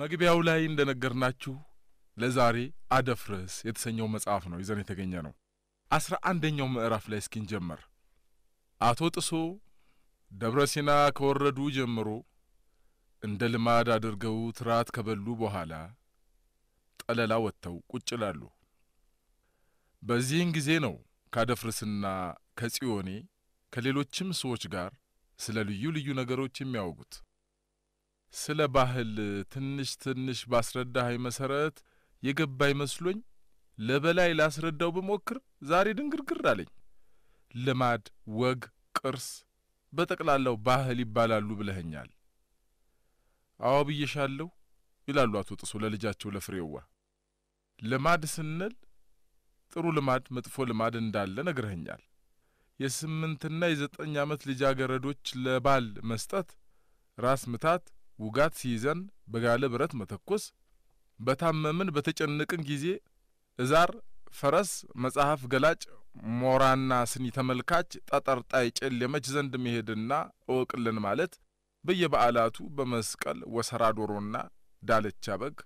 መግቢያው ላይ እንደነገርናችሁ ለዛሬ አደፍርስ የተሰኘው መጽሐፍ ነው ይዘን የተገኘ ነው። አስራ አንደኛው ምዕራፍ ላይ እስኪንጀመር አቶ ጥሶ ደብረ ሲና ከወረዱ ጀምሮ እንደ ልማድ አድርገው ትራት ከበሉ በኋላ ጠለላ ወጥተው ቁጭ ይላሉ። በዚህን ጊዜ ነው ካደፍርስና ከጽዮኔ ከሌሎችም ሰዎች ጋር ስለ ልዩ ልዩ ነገሮች የሚያወጉት። ስለ ባህል ትንሽ ትንሽ ባስረዳኸኝ መሰረት የገባ ይመስሎኝ ለበላይ ላስረዳው ብሞክር ዛሬ ድንግርግር አለኝ። ልማድ፣ ወግ፣ ቅርስ በጠቅላላው ባህል ይባላሉ ብለኸኛል። አዎ ብዬሻለሁ ይላሉ አቶ ጥሶ ለልጃቸው ለፍሬዋ። ልማድ ስንል ጥሩ ልማድ፣ መጥፎ ልማድ እንዳለ ነግረኸኛል። የስምንትና የዘጠኝ ዓመት ልጃገረዶች ለባል መስጠት፣ ራስ ምታት ውጋት ሲይዘን በጋለ ብረት መተኮስ፣ በታመምን በተጨነቅን ጊዜ እዛር፣ ፈረስ፣ መጽሐፍ ገላጭ፣ ሞራና ስኒ ተመልካች፣ ጠጠርጣይ ጨለመች ዘንድ መሄድና እወቅልን ማለት በየበዓላቱ በመስቀል ወሰራ ዶሮና ዳለቻ በግ፣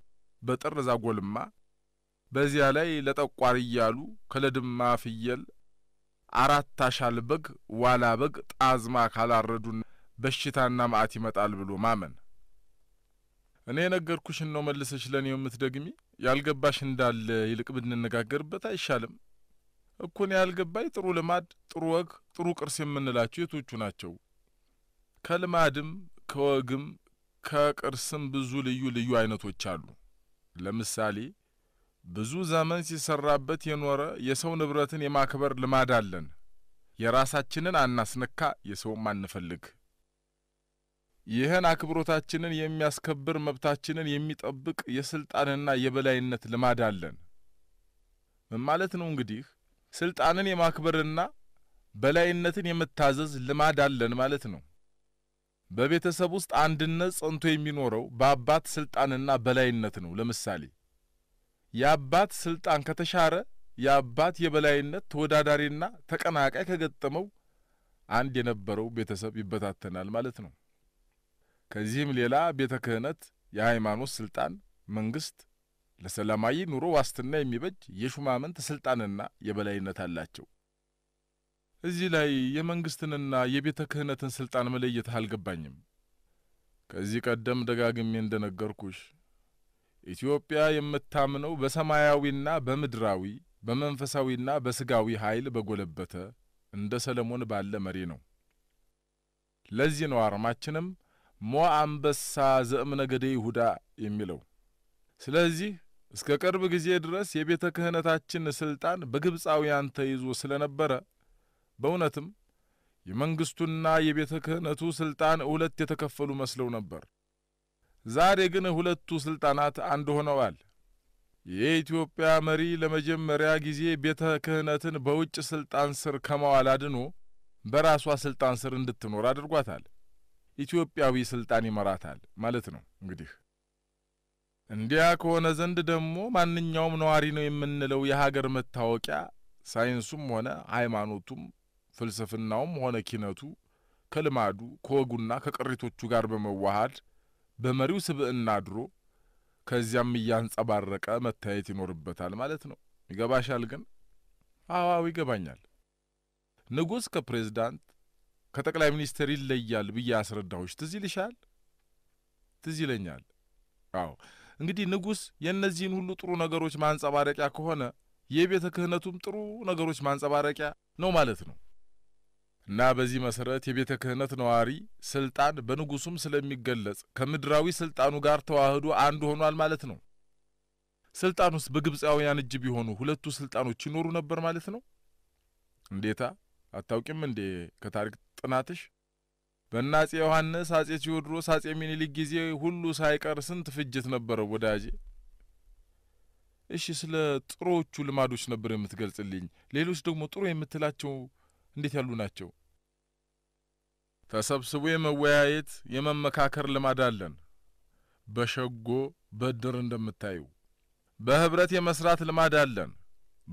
በጥር ዛጎልማ በዚያ ላይ ለጠቋር እያሉ ከለድማ ፍየል አራት አሻል በግ ዋላ በግ ጣዝማ ካላረዱን በሽታና መዓት ይመጣል ብሎ ማመን እኔ የነገርኩሽን ነው መልሰሽ ለእኔ የምትደግሚ። ያልገባሽ እንዳለ ይልቅ ብንነጋገርበት አይሻልም? እኮን ያልገባኝ ጥሩ ልማድ፣ ጥሩ ወግ፣ ጥሩ ቅርስ የምንላቸው የቶቹ ናቸው? ከልማድም ከወግም ከቅርስም ብዙ ልዩ ልዩ አይነቶች አሉ። ለምሳሌ ብዙ ዘመን ሲሰራበት የኖረ የሰው ንብረትን የማክበር ልማድ አለን። የራሳችንን አናስነካ፣ የሰውም አንፈልግ። ይህን አክብሮታችንን የሚያስከብር መብታችንን የሚጠብቅ የስልጣንና የበላይነት ልማድ አለን። ምን ማለት ነው እንግዲህ? ስልጣንን የማክበርና በላይነትን የመታዘዝ ልማድ አለን ማለት ነው። በቤተሰብ ውስጥ አንድነት ጸንቶ የሚኖረው በአባት ስልጣንና በላይነት ነው። ለምሳሌ የአባት ስልጣን ከተሻረ የአባት የበላይነት ተወዳዳሪና ተቀናቃይ ከገጠመው አንድ የነበረው ቤተሰብ ይበታተናል ማለት ነው። ከዚህም ሌላ ቤተ ክህነት የሃይማኖት ስልጣን፣ መንግስት ለሰላማዊ ኑሮ ዋስትና የሚበጅ የሹማምንት ስልጣንና የበላይነት አላቸው። እዚህ ላይ የመንግስትንና የቤተ ክህነትን ስልጣን መለየት አልገባኝም። ከዚህ ቀደም ደጋግሜ እንደነገርኩሽ ኢትዮጵያ የምታምነው በሰማያዊና በምድራዊ በመንፈሳዊና በስጋዊ ኃይል በጎለበተ እንደ ሰለሞን ባለ መሪ ነው። ለዚህ ነው አርማችንም ሞአ አንበሳ ዘእም ነገደ ይሁዳ የሚለው። ስለዚህ እስከ ቅርብ ጊዜ ድረስ የቤተ ክህነታችን ስልጣን በግብፃውያን ተይዞ ስለነበረ በእውነትም የመንግስቱና የቤተ ክህነቱ ስልጣን ሁለት የተከፈሉ መስለው ነበር። ዛሬ ግን ሁለቱ ስልጣናት አንድ ሆነዋል። የኢትዮጵያ መሪ ለመጀመሪያ ጊዜ ቤተ ክህነትን በውጭ ስልጣን ስር ከመዋል አድኖ በራሷ ስልጣን ስር እንድትኖር አድርጓታል። ኢትዮጵያዊ ስልጣን ይመራታል ማለት ነው። እንግዲህ እንዲያ ከሆነ ዘንድ ደግሞ ማንኛውም ነዋሪ ነው የምንለው የሀገር መታወቂያ ሳይንሱም ሆነ ሃይማኖቱም ፍልስፍናውም ሆነ ኪነቱ ከልማዱ ከወጉና ከቅሪቶቹ ጋር በመዋሃድ በመሪው ስብዕና አድሮ ከዚያም እያንጸባረቀ መታየት ይኖርበታል ማለት ነው። ይገባሻል? ግን አዋው ይገባኛል። ንጉሥ ከፕሬዝዳንት ከጠቅላይ ሚኒስትር ይለያል ብዬ አስረዳዎች። ትዝ ይልሻል? ትዝ ይለኛል። አዎ እንግዲህ ንጉሥ የእነዚህን ሁሉ ጥሩ ነገሮች ማንጸባረቂያ ከሆነ የቤተ ክህነቱም ጥሩ ነገሮች ማንጸባረቂያ ነው ማለት ነው። እና በዚህ መሰረት የቤተ ክህነት ነዋሪ ስልጣን በንጉሱም ስለሚገለጽ ከምድራዊ ስልጣኑ ጋር ተዋህዶ አንዱ ሆኗል ማለት ነው። ስልጣን ውስጥ በግብፃውያን እጅ ቢሆኑ ሁለቱ ስልጣኖች ይኖሩ ነበር ማለት ነው። እንዴታ አታውቂም እንዴ? ከታሪክ ጥናትሽ በእነ አጼ ዮሐንስ፣ አጼ ቴዎድሮስ፣ አጼ ሚኒሊክ ጊዜ ሁሉ ሳይቀር ስንት ፍጅት ነበረው ወዳጄ። እሺ፣ ስለ ጥሩዎቹ ልማዶች ነበር የምትገልጽልኝ። ሌሎች ደግሞ ጥሩ የምትላቸው እንዴት ያሉ ናቸው? ተሰብስቦ የመወያየት የመመካከር ልማድ አለን። በሸጎ በድር እንደምታዩ በህብረት የመስራት ልማድ አለን።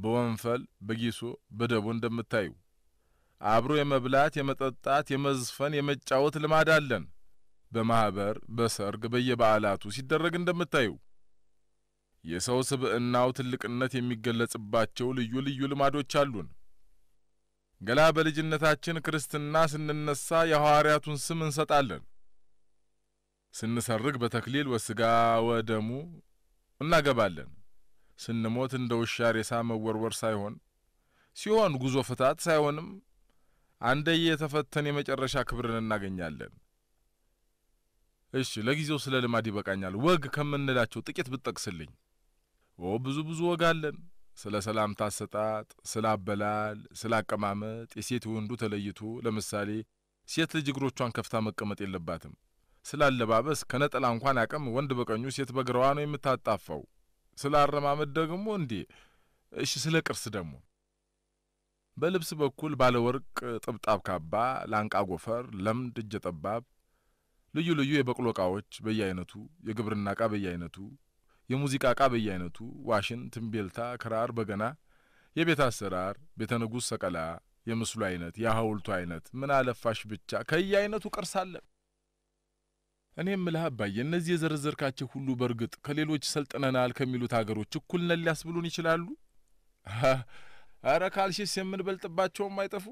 በወንፈል በጊሶ በደቦ እንደምታዩ አብሮ የመብላት፣ የመጠጣት፣ የመዝፈን፣ የመጫወት ልማድ አለን። በማኅበር፣ በሰርግ፣ በየበዓላቱ ሲደረግ እንደምታዩ የሰው ስብዕናው ትልቅነት የሚገለጽባቸው ልዩ ልዩ ልማዶች አሉን። ገላ በልጅነታችን ክርስትና ስንነሳ የሐዋርያቱን ስም እንሰጣለን። ስንሰርግ በተክሊል ወስጋ ወደሙ እናገባለን። ስንሞት እንደ ውሻ ሬሳ መወርወር ሳይሆን ሲሆን ጉዞ ፍታት ሳይሆንም አንደዬ የተፈተን የመጨረሻ ክብርን እናገኛለን። እሺ፣ ለጊዜው ስለ ልማድ ይበቃኛል። ወግ ከምንላቸው ጥቂት ብጠቅስልኝ ኦ ብዙ ብዙ ወግ አለን። ስለ ሰላምታ አሰጣጥ፣ ስለ አበላል፣ ስለ አቀማመጥ የሴት ወንዱ ተለይቶ፣ ለምሳሌ ሴት ልጅ እግሮቿን ከፍታ መቀመጥ የለባትም። ስለ አለባበስ ከነጠላ እንኳን አቅም ወንድ በቀኙ ሴት በግራዋ ነው የምታጣፋው። ስለ አረማመድ ደግሞ እንዴ! እሺ ስለ ቅርስ ደግሞ በልብስ በኩል ባለ ወርቅ ጥብጣብ ካባ፣ ላንቃ ጎፈር፣ ለምድ፣ እጀ ጠባብ፣ ልዩ ልዩ የበቅሎ እቃዎች በየአይነቱ፣ የግብርና እቃ በየአይነቱ፣ የሙዚቃ እቃ በየአይነቱ፣ ዋሽን፣ ትንቤልታ፣ ክራር፣ በገና፣ የቤት አሰራር፣ ቤተ ንጉሥ ሰቀላ፣ የምስሉ አይነት፣ የሐውልቱ አይነት፣ ምን አለፋሽ ብቻ ከየአይነቱ ቅርስ አለ። እኔ እምልህ አባዬ እነዚህ የዘረዘርካቸው ሁሉ በእርግጥ ከሌሎች ሰልጥነናል ከሚሉት አገሮች እኩል ሊያስብሉን ይችላሉ? እረ ካልሽስ የምንበልጥባቸውም አይጠፉ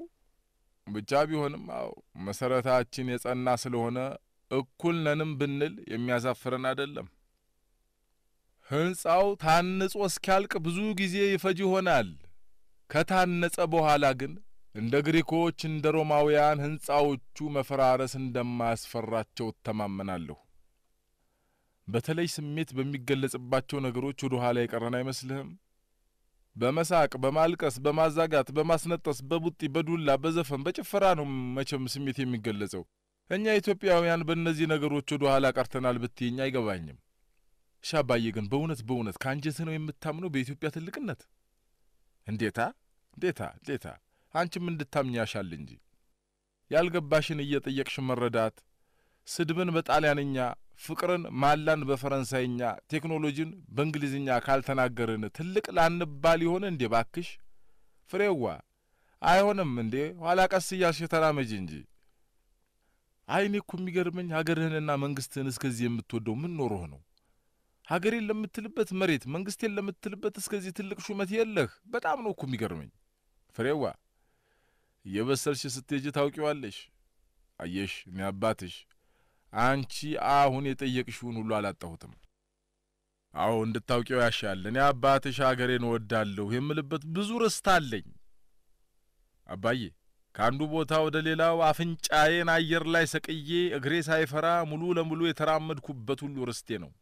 ብቻ ቢሆንም አዎ መሰረታችን የጸና ስለሆነ እኩል ነንም ብንል የሚያሳፍረን አይደለም። ሕንጻው ታንጾ እስኪያልቅ ብዙ ጊዜ ይፈጅ ይሆናል። ከታነጸ በኋላ ግን እንደ ግሪኮች እንደ ሮማውያን ሕንጻዎቹ መፈራረስ እንደማያስፈራቸው እተማመናለሁ። በተለይ ስሜት በሚገለጽባቸው ነገሮች ወደ ኋላ የቀረን አይመስልህም? በመሳቅ በማልቀስ በማዛጋት በማስነጠስ በቡጢ በዱላ በዘፈን በጭፈራ ነው መቼም ስሜት የሚገለጸው። እኛ ኢትዮጵያውያን በእነዚህ ነገሮች ወደ ኋላ ቀርተናል ብትይኝ አይገባኝም። ሻባዬ ግን በእውነት በእውነት ከአንጀትህ ነው የምታምነው በኢትዮጵያ ትልቅነት? እንዴታ እንዴታ እንዴታ! አንቺም እንድታምኝ ያሻል እንጂ ያልገባሽን እየጠየቅሽ መረዳት ስድብን በጣሊያንኛ፣ ፍቅርን ማላን በፈረንሳይኛ፣ ቴክኖሎጂን በእንግሊዝኛ ካልተናገርን ትልቅ ላንባል ይሆን እንዴ? ባክሽ ፍሬዋ አይሆንም እንዴ? ኋላ ቀስ እያልሽ ተራመጂ እንጂ። አይ እኔ እኮ የሚገርመኝ ሀገርህንና መንግስትህን እስከዚህ የምትወደው ምን ኖሮህ ነው? ሀገሬን ለምትልበት መሬት መንግስቴን ለምትልበት እስከዚህ ትልቅ ሹመት የለህ። በጣም ነው እኮ የሚገርመኝ ፍሬዋ። እየበሰልሽ ስትሄጂ ታውቂዋለሽ። አየሽ እኔ አባትሽ አንቺ አሁን የጠየቅሽውን ሁሉ አላጣሁትም። አዎ እንድታውቂው ያሻል። እኔ አባትሽ አገሬን እወዳለሁ የምልበት ብዙ ርስት አለኝ። አባዬ ከአንዱ ቦታ ወደ ሌላው አፍንጫዬን አየር ላይ ሰቅዬ እግሬ ሳይፈራ ሙሉ ለሙሉ የተራመድኩበት ሁሉ ርስቴ ነው።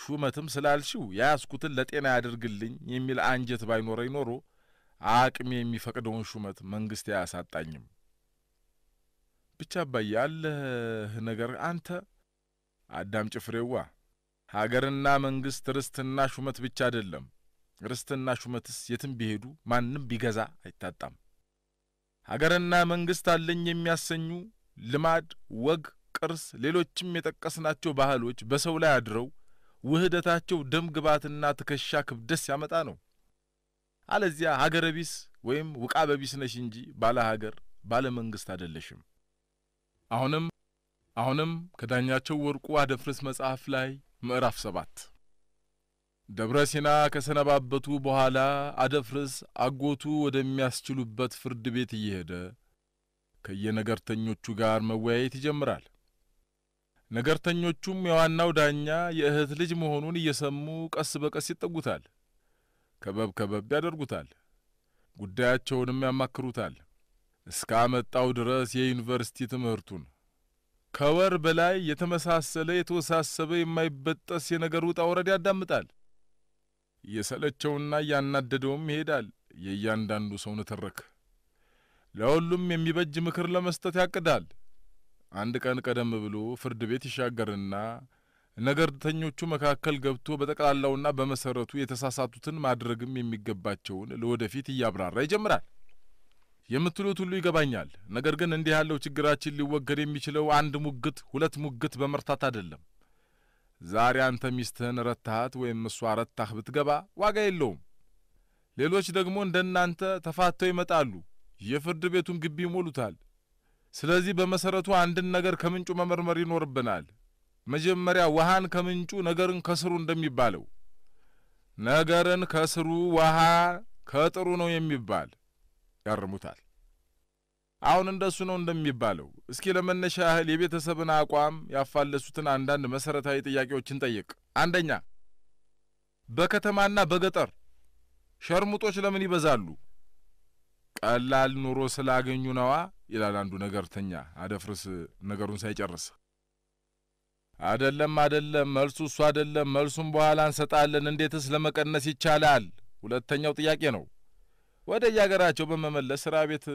ሹመትም ስላልሽው የያዝኩትን ለጤና ያደርግልኝ የሚል አንጀት ባይኖረኝ ኖሮ አቅሜ የሚፈቅደውን ሹመት መንግሥት አያሳጣኝም። ብቻ አባዬ ያለህ ነገር አንተ አዳም ጭፍሬዋ ሀገርና መንግስት ርስትና ሹመት ብቻ አይደለም። ርስትና ሹመትስ የትም ቢሄዱ ማንም ቢገዛ አይታጣም። ሀገርና መንግስት አለኝ የሚያሰኙ ልማድ፣ ወግ፣ ቅርስ፣ ሌሎችም የጠቀስናቸው ባህሎች በሰው ላይ አድረው ውህደታቸው ደም ግባትና ትከሻ ክብደት ሲያመጣ ነው። አለዚያ ሀገረ ቢስ ወይም ውቃበ ቢስ ነሽ እንጂ ባለ ሀገር ባለ መንግስት አይደለሽም። አሁንም አሁንም ከዳኛቸው ወርቁ አደፍርስ መጽሐፍ ላይ ምዕራፍ ሰባት ደብረ ሲና ከሰነባበቱ በኋላ አደፍርስ አጎቱ ወደሚያስችሉበት ፍርድ ቤት እየሄደ ከየነገርተኞቹ ጋር መወያየት ይጀምራል። ነገርተኞቹም የዋናው ዳኛ የእህት ልጅ መሆኑን እየሰሙ ቀስ በቀስ ይጠጉታል። ከበብ ከበብ ያደርጉታል። ጉዳያቸውንም ያማክሩታል። እስካመጣው ድረስ የዩኒቨርሲቲ ትምህርቱን ከወር በላይ የተመሳሰለ የተወሳሰበ የማይበጠስ የነገር ውጣ ውረድ ያዳምጣል። እየሰለቸውና እያናደደውም ይሄዳል። የእያንዳንዱ ሰው ንትርክ ለሁሉም የሚበጅ ምክር ለመስጠት ያቅዳል። አንድ ቀን ቀደም ብሎ ፍርድ ቤት ይሻገርና ነገርተኞቹ መካከል ገብቶ በጠቅላላውና በመሰረቱ የተሳሳቱትን ማድረግም የሚገባቸውን ለወደፊት እያብራራ ይጀምራል። የምትሉት ሁሉ ይገባኛል። ነገር ግን እንዲህ ያለው ችግራችን ሊወገድ የሚችለው አንድ ሙግት፣ ሁለት ሙግት በመርታት አይደለም። ዛሬ አንተ ሚስትህን ረታሃት ወይም እሷ ረታህ ብትገባ ዋጋ የለውም። ሌሎች ደግሞ እንደ እናንተ ተፋተው ይመጣሉ፣ የፍርድ ቤቱን ግቢ ይሞሉታል። ስለዚህ በመሰረቱ አንድን ነገር ከምንጩ መመርመር ይኖርብናል። መጀመሪያ ውሃን ከምንጩ ነገርን ከስሩ እንደሚባለው ነገርን ከስሩ ውሃ ከጥሩ ነው የሚባል ያርሙታል። አሁን እንደሱ ነው እንደሚባለው። እስኪ ለመነሻ ያህል የቤተሰብን አቋም ያፋለሱትን አንዳንድ መሰረታዊ ጥያቄዎችን ጠይቅ። አንደኛ፣ በከተማና በገጠር ሸርሙጦች ለምን ይበዛሉ? ቀላል ኑሮ ስላገኙ ነዋ ይላል አንዱ ነገርተኛ። አደፍርስ ነገሩን ሳይጨርስ አደለም አደለም፣ መልሱ እሱ አደለም፣ መልሱም በኋላ እንሰጣለን፣ እንዴትስ ለመቀነስ ይቻላል? ሁለተኛው ጥያቄ ነው። ወደ የአገራቸው በመመለስ ስራ ቤት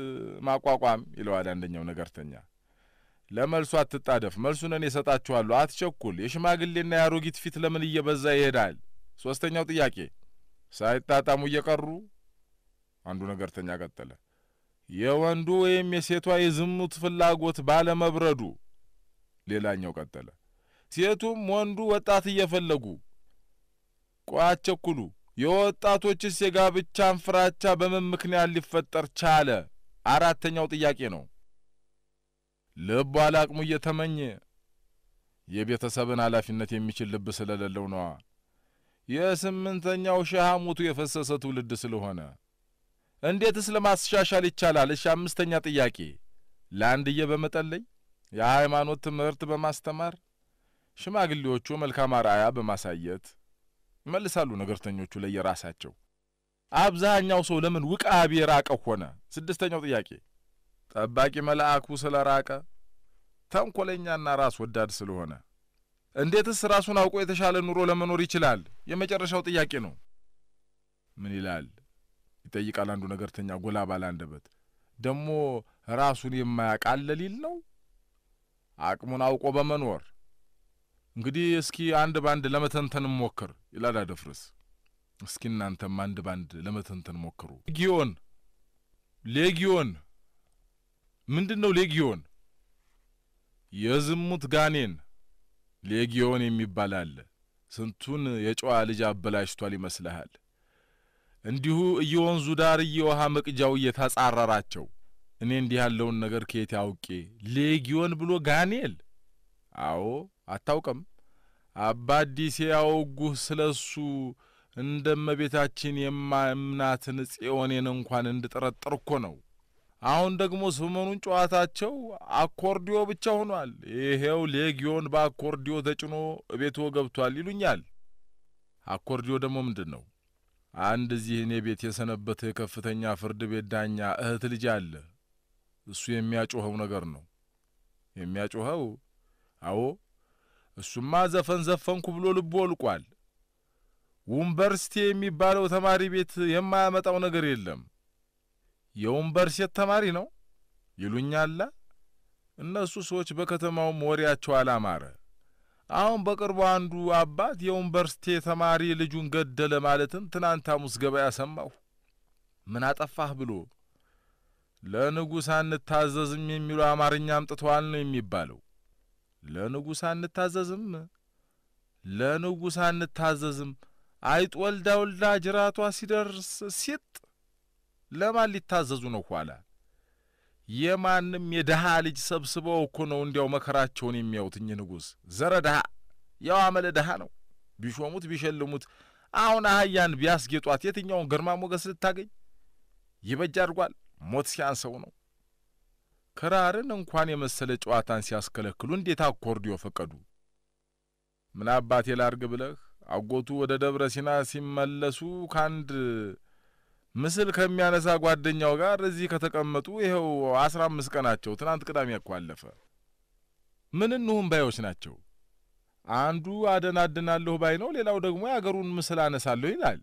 ማቋቋም ይለዋል አንደኛው ነገርተኛ። ለመልሱ አትጣደፍ፣ መልሱን እኔ እሰጣችኋለሁ፣ አትቸኩል። የሽማግሌና የአሮጊት ፊት ለምን እየበዛ ይሄዳል? ሶስተኛው ጥያቄ ሳይጣጣሙ እየቀሩ አንዱ ነገርተኛ ቀጠለ። የወንዱ ወይም የሴቷ የዝሙት ፍላጎት ባለመብረዱ። ሌላኛው ቀጠለ። ሴቱም ወንዱ ወጣት እየፈለጉ ቆይ አትቸኩሉ የወጣቶችስ የጋብቻን ፍራቻ በምን ምክንያት ሊፈጠር ቻለ? አራተኛው ጥያቄ ነው። ልብ አላቅሙ እየተመኘ የቤተሰብን ኃላፊነት የሚችል ልብ ስለሌለው ነዋ። የስምንተኛው ሺህ ሐሞቱ የፈሰሰ ትውልድ ስለሆነ እንዴትስ ለማስሻሻል ይቻላል? እሺ አምስተኛ ጥያቄ ለአንድዬ በመጠለይ የሃይማኖት ትምህርት በማስተማር ሽማግሌዎቹ መልካም አርአያ በማሳየት ይመልሳሉ ነገርተኞቹ ለየራሳቸው። አብዛኛው ሰው ለምን ውቃቢ የራቀ ሆነ? ስድስተኛው ጥያቄ ጠባቂ መልአኩ ስለ ራቀ፣ ተንኮለኛና ራስ ወዳድ ስለሆነ። እንዴትስ ራሱን አውቆ የተሻለ ኑሮ ለመኖር ይችላል? የመጨረሻው ጥያቄ ነው። ምን ይላል? ይጠይቃል አንዱ ነገርተኛ ጎላ ባለ አንደበት። ደግሞ ራሱን የማያውቅ ሊል ነው? አቅሙን አውቆ በመኖር እንግዲህ እስኪ አንድ ባንድ ለመተንተን ሞክር ይላል አደፍርስ። እስኪ እናንተም አንድ ባንድ ለመተንተን ሞክሩ። ሌጊዮን ሌጊዮን ምንድን ነው? ሌጊዮን የዝሙት ጋኔን ሌጊዮን የሚባል አለ። ስንቱን የጨዋ ልጅ አበላሽቷል ይመስልሃል? እንዲሁ እየወንዙ ዳር እየውሃ መቅጃው እየተጻረራቸው እኔ እንዲህ ያለውን ነገር ከየት ያውቄ ሌጊዮን ብሎ ጋኔል አዎ አታውቅም? አባ አዲስ ያውጉህ ስለ እሱ እንደ እመቤታችን የማምናትን ጽዮኔን እንኳን እንድጠረጥር እኮ ነው። አሁን ደግሞ ሰሞኑን ጨዋታቸው አኮርዲዮ ብቻ ሆኗል። ይሄው ሌጊዮን በአኮርዲዮ ተጭኖ ቤቶ ገብቷል ይሉኛል። አኮርዲዮ ደግሞ ምንድን ነው? አንድ እዚህ እኔ ቤት የሰነበት የከፍተኛ ፍርድ ቤት ዳኛ እህት ልጅ አለ። እሱ የሚያጮኸው ነገር ነው የሚያጮኸው። አዎ እሱማ ዘፈን ዘፈንኩ ብሎ ልቡ ወልቋል። ዩኒቨርሲቲ የሚባለው ተማሪ ቤት የማያመጣው ነገር የለም። የዩኒቨርሲቲ ተማሪ ነው ይሉኛላ። እነሱ ሰዎች በከተማውም ወሬያቸው አላማረ። አሁን በቅርቡ አንዱ አባት የዩኒቨርሲቲ ተማሪ ልጁን ገደለ ማለትም ትናንት ሐሙስ ገበያ ሰማሁ። ምን አጠፋህ ብሎ ለንጉሥ አንታዘዝም የሚሉ አማርኛ አምጥተዋል ነው የሚባለው። ለንጉሥ አንታዘዝም ለንጉሥ አንታዘዝም። አይጥ ወልዳ ወልዳ ጅራቷ ሲደርስ ሲጥ ለማን ሊታዘዙ ነው? ኋላ የማንም የድሃ ልጅ ሰብስበው እኮ ነው እንዲያው መከራቸውን የሚያዩት እኚህ ንጉሥ። ዘረ ድሃ ያው አመለ ድሃ ነው። ቢሾሙት ቢሸልሙት አሁን አህያን ቢያስጌጧት የትኛውን ግርማ ሞገስ ልታገኝ? ይበጅ አድርጓል። ሞት ሲያንሰው ነው። ክራርን እንኳን የመሰለ ጨዋታን ሲያስከለክሉ እንዴት አኮርዲዮ ፈቀዱ? ምን አባቴ ላርግ ብለህ አጎቱ ወደ ደብረ ሲና ሲመለሱ ከአንድ ምስል ከሚያነሳ ጓደኛው ጋር እዚህ ከተቀመጡ ይኸው አስራ አምስት ቀናቸው ትናንት ቅዳሜ እኮ አለፈ። ምን እንሁን ባዮች ናቸው። አንዱ አደናድናለሁ ባይ ነው፣ ሌላው ደግሞ የአገሩን ምስል አነሳለሁ ይላል።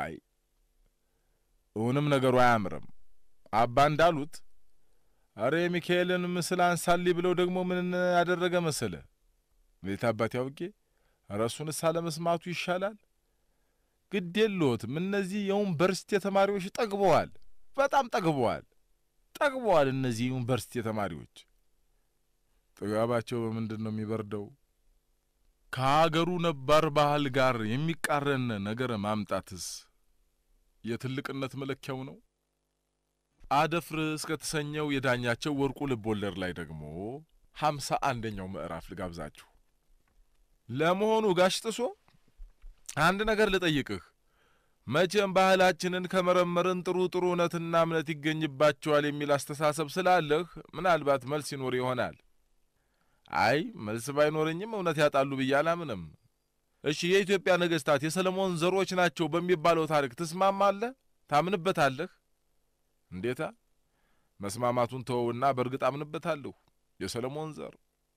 አይ እውንም ነገሩ አያምርም። አባ እንዳሉት አረ የሚካኤልን ምስል አንሳሊ ብለው ደግሞ ምን ያደረገ መሰለ? እንዴት አባት ያውቄ ረሱን እሳ ለመስማቱ ይሻላል። ግድ የለዎትም። እነዚህ የዩኒቨርስቲ ተማሪዎች ጠግበዋል፣ በጣም ጠግበዋል፣ ጠግበዋል። እነዚህ የዩኒቨርስቲ ተማሪዎች ጥጋባቸው በምንድን ነው የሚበርደው? ከሀገሩ ነባር ባህል ጋር የሚቃረን ነገር ማምጣትስ የትልቅነት መለኪያው ነው? አደፍርስ ከተሰኘው የዳኛቸው ወርቁ ልቦለድ ላይ ደግሞ ሀምሳ አንደኛው ምዕራፍ ልጋብዛችሁ። ለመሆኑ ጋሽ ጥሶ አንድ ነገር ልጠይቅህ። መቼም ባህላችንን ከመረመርን ጥሩ ጥሩ እውነትና እምነት ይገኝባቸዋል የሚል አስተሳሰብ ስላለህ ምናልባት መልስ ይኖር ይሆናል። አይ መልስ ባይኖረኝም እውነት ያጣሉ ብዬ አላምንም። እሺ የኢትዮጵያ ነገሥታት የሰለሞን ዘሮች ናቸው በሚባለው ታሪክ ትስማማለህ? ታምንበታለህ? እንዴታ መስማማቱን ተወውና በእርግጥ አምንበታለሁ የሰለሞን ዘር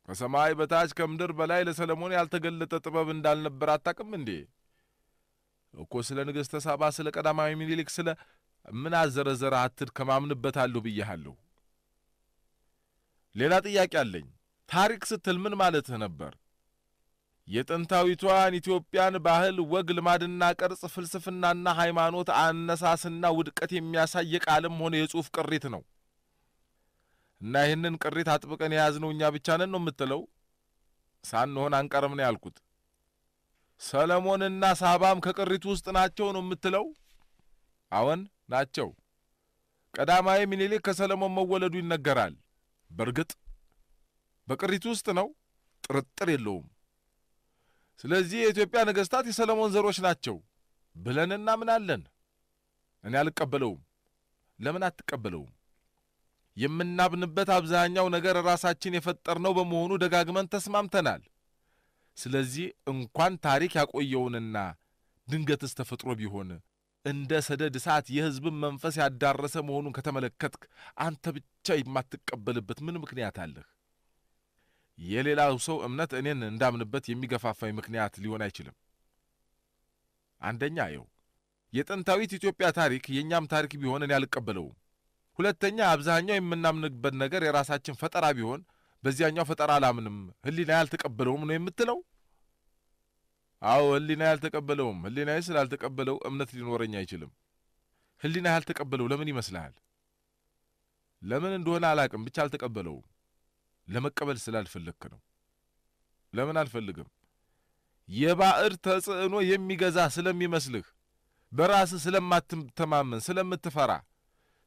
ከሰማይ በታች ከምድር በላይ ለሰለሞን ያልተገለጠ ጥበብ እንዳልነበር አታቅም እንዴ? እኮ ስለ ንግሥተ ሳባ ስለ ቀዳማዊ ምኒልክ ስለ ምን አዘረዘረ አትድ ከማምንበታለሁ ብያሃለሁ። ሌላ ጥያቄ አለኝ። ታሪክ ስትል ምን ማለትህ ነበር? የጥንታዊቷን ኢትዮጵያን ባህል፣ ወግ፣ ልማድና ቅርጽ፣ ፍልስፍናና ሃይማኖት አነሳስና ውድቀት የሚያሳይ የቃልም ሆነ የጽሑፍ ቅሪት ነው እና ይህንን ቅሪት አጥብቀን የያዝነው እኛ ብቻ ነን ነው የምትለው? ሳንሆን አንቀርም ነው ያልኩት። ሰለሞንና ሳባም ከቅሪቱ ውስጥ ናቸው ነው የምትለው? አዎን ናቸው። ቀዳማዊ ምኒልክ ከሰለሞን መወለዱ ይነገራል። በእርግጥ በቅሪቱ ውስጥ ነው፣ ጥርጥር የለውም። ስለዚህ የኢትዮጵያ ነገሥታት የሰለሞን ዘሮች ናቸው ብለን እናምናለን። እኔ አልቀበለውም። ለምን አትቀበለውም? የምናምንበት አብዛኛው ነገር ራሳችን የፈጠርነው በመሆኑ ደጋግመን ተስማምተናል። ስለዚህ እንኳን ታሪክ ያቆየውንና ድንገትስ ተፈጥሮ ቢሆን እንደ ሰደድ እሳት የሕዝብን መንፈስ ያዳረሰ መሆኑን ከተመለከትክ አንተ ብቻ የማትቀበልበት ምን ምክንያት አለህ? የሌላው ሰው እምነት እኔን እንዳምንበት የሚገፋፋኝ ምክንያት ሊሆን አይችልም። አንደኛ ይኸው የጥንታዊት ኢትዮጵያ ታሪክ የእኛም ታሪክ ቢሆን እኔ አልቀበለውም። ሁለተኛ አብዛኛው የምናምንበት ነገር የራሳችን ፈጠራ ቢሆን በዚያኛው ፈጠራ አላምንም። ህሊና ያልተቀበለውም ነው የምትለው? አዎ ህሊና ያልተቀበለውም። ህሊና ስላልተቀበለው እምነት ሊኖረኝ አይችልም። ህሊና ያልተቀበለው ለምን ይመስልሃል? ለምን እንደሆነ አላቅም፣ ብቻ አልተቀበለውም። ለመቀበል ስላልፈለግክ ነው። ለምን አልፈልግም? የባዕድ ተጽዕኖ የሚገዛ ስለሚመስልህ፣ በራስ ስለማትተማመን፣ ስለምትፈራ፣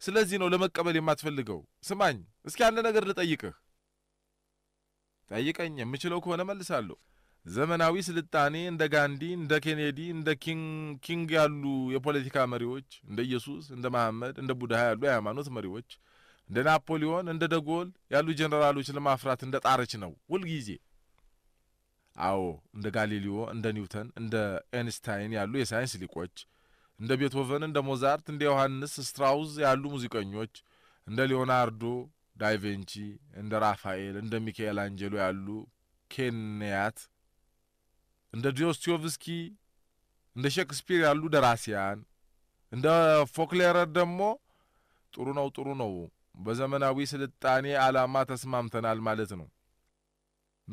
ስለዚህ ነው ለመቀበል የማትፈልገው። ስማኝ እስኪ አንድ ነገር ልጠይቅህ። ጠይቀኝ፣ የምችለው ከሆነ መልሳለሁ። ዘመናዊ ስልጣኔ እንደ ጋንዲ፣ እንደ ኬኔዲ፣ እንደ ኪንግ ያሉ የፖለቲካ መሪዎች፣ እንደ ኢየሱስ፣ እንደ መሐመድ፣ እንደ ቡድሃ ያሉ የሃይማኖት መሪዎች እንደ ናፖሊዮን እንደ ደጎል ያሉ ጀነራሎች ለማፍራት እንደ ጣረች ነው ሁልጊዜ። አዎ እንደ ጋሊሊዮ፣ እንደ ኒውተን፣ እንደ ኤንስታይን ያሉ የሳይንስ ሊቆች፣ እንደ ቤትሆቨን፣ እንደ ሞዛርት፣ እንደ ዮሐንስ ስትራውዝ ያሉ ሙዚቀኞች፣ እንደ ሊዮናርዶ ዳይቬንቺ፣ እንደ ራፋኤል፣ እንደ ሚካኤል አንጀሎ ያሉ ኬንያት፣ እንደ ዶስቶቭስኪ፣ እንደ ሼክስፒር ያሉ ደራሲያን፣ እንደ ፎክሌረር ደግሞ ጥሩ ነው ጥሩ ነው በዘመናዊ ስልጣኔ ዓላማ ተስማምተናል ማለት ነው።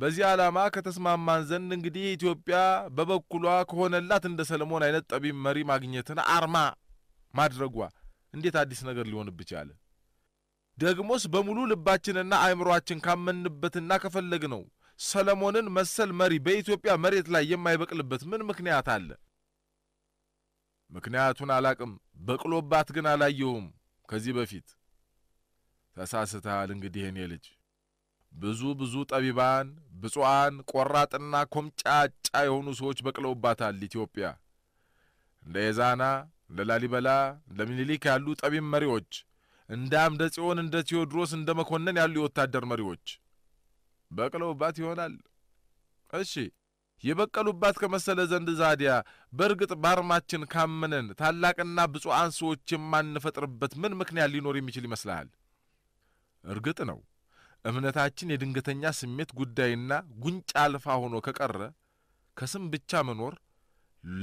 በዚህ ዓላማ ከተስማማን ዘንድ እንግዲህ ኢትዮጵያ በበኩሏ ከሆነላት እንደ ሰለሞን አይነት ጠቢብ መሪ ማግኘትን አርማ ማድረጓ እንዴት አዲስ ነገር ሊሆንብ አለ። ደግሞስ በሙሉ ልባችንና አእምሮአችን ካመንበትና ከፈለግነው ሰለሞንን መሰል መሪ በኢትዮጵያ መሬት ላይ የማይበቅልበት ምን ምክንያት አለ? ምክንያቱን አላቅም። በቅሎባት ግን አላየሁም ከዚህ በፊት ተሳስተሃል። እንግዲህ እኔ ልጅ ብዙ ብዙ ጠቢባን፣ ብፁዓን፣ ቆራጥና ኮምጫጫ የሆኑ ሰዎች በቅለውባታል ኢትዮጵያ። እንደ የዛና፣ እንደ ላሊበላ፣ እንደ ሚኒሊክ ያሉ ጠቢብ መሪዎች፣ እንደ አምደ ጽዮን፣ እንደ ቴዎድሮስ፣ እንደ መኮንን ያሉ የወታደር መሪዎች በቅለውባት ይሆናል። እሺ የበቀሉባት ከመሰለ ዘንድ ዛዲያ በእርግጥ ባርማችን ካምንን ታላቅና ብፁዓን ሰዎች የማንፈጥርበት ምን ምክንያት ሊኖር የሚችል ይመስልሃል? እርግጥ ነው እምነታችን የድንገተኛ ስሜት ጉዳይና ጉንጭ አልፋ ሆኖ ከቀረ ከስም ብቻ መኖር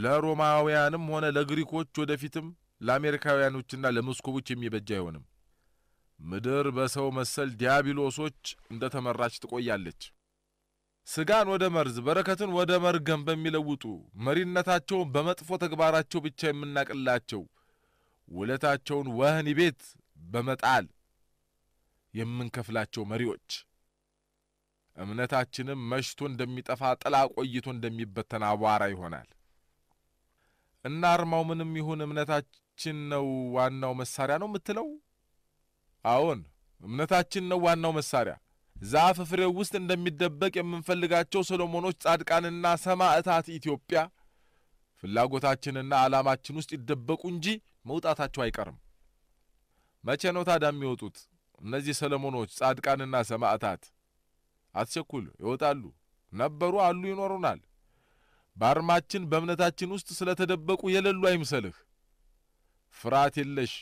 ለሮማውያንም ሆነ ለግሪኮች ወደፊትም ለአሜሪካውያኖችና ለመስኮቦች የሚበጅ አይሆንም። ምድር በሰው መሰል ዲያብሎሶች እንደ ተመራች ትቆያለች። ስጋን ወደ መርዝ በረከትን ወደ መርገም በሚለውጡ መሪነታቸውን በመጥፎ ተግባራቸው ብቻ የምናቅላቸው ውለታቸውን ወህኒ ቤት በመጣል የምንከፍላቸው መሪዎች እምነታችንም መሽቶ እንደሚጠፋ ጥላ ቆይቶ እንደሚበተን አቧራ ይሆናል እና አርማው ምንም ይሁን እምነታችን ነው ዋናው መሳሪያ ነው የምትለው? አዎን እምነታችን ነው ዋናው መሳሪያ። ዛፍ ፍሬው ውስጥ እንደሚደበቅ የምንፈልጋቸው ሰሎሞኖች፣ ጻድቃንና ሰማዕታት ኢትዮጵያ ፍላጎታችንና ዓላማችን ውስጥ ይደበቁ እንጂ መውጣታቸው አይቀርም። መቼ ነው ታዲያ የሚወጡት? እነዚህ ሰለሞኖች ጻድቃንና ሰማዕታት አትቸኩል ይወጣሉ ነበሩ፣ አሉ፣ ይኖሩናል። በአርማችን በእምነታችን ውስጥ ስለተደበቁ የሌሉ አይምሰልህ። ፍርሃት የለሽ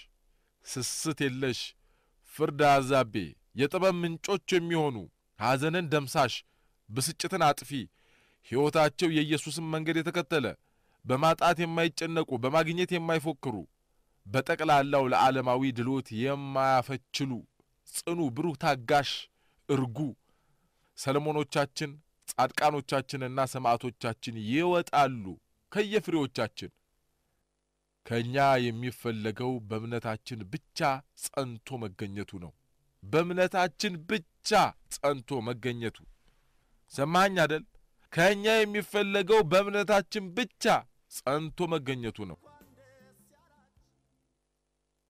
ስስት የለሽ ፍርድ አዛቤ የጥበብ ምንጮች የሚሆኑ ሐዘንን ደምሳሽ ብስጭትን አጥፊ ሕይወታቸው የኢየሱስን መንገድ የተከተለ በማጣት የማይጨነቁ በማግኘት የማይፎክሩ በጠቅላላው ለዓለማዊ ድሎት የማያፈችሉ ጽኑ፣ ብሩህ፣ ታጋሽ፣ እርጉ ሰለሞኖቻችን ጻድቃኖቻችንና ሰማዕቶቻችን ይወጣሉ ከየፍሬዎቻችን። ከእኛ የሚፈለገው በእምነታችን ብቻ ጸንቶ መገኘቱ ነው። በእምነታችን ብቻ ጸንቶ መገኘቱ። ሰማኝ አደል? ከእኛ የሚፈለገው በእምነታችን ብቻ ጸንቶ መገኘቱ ነው።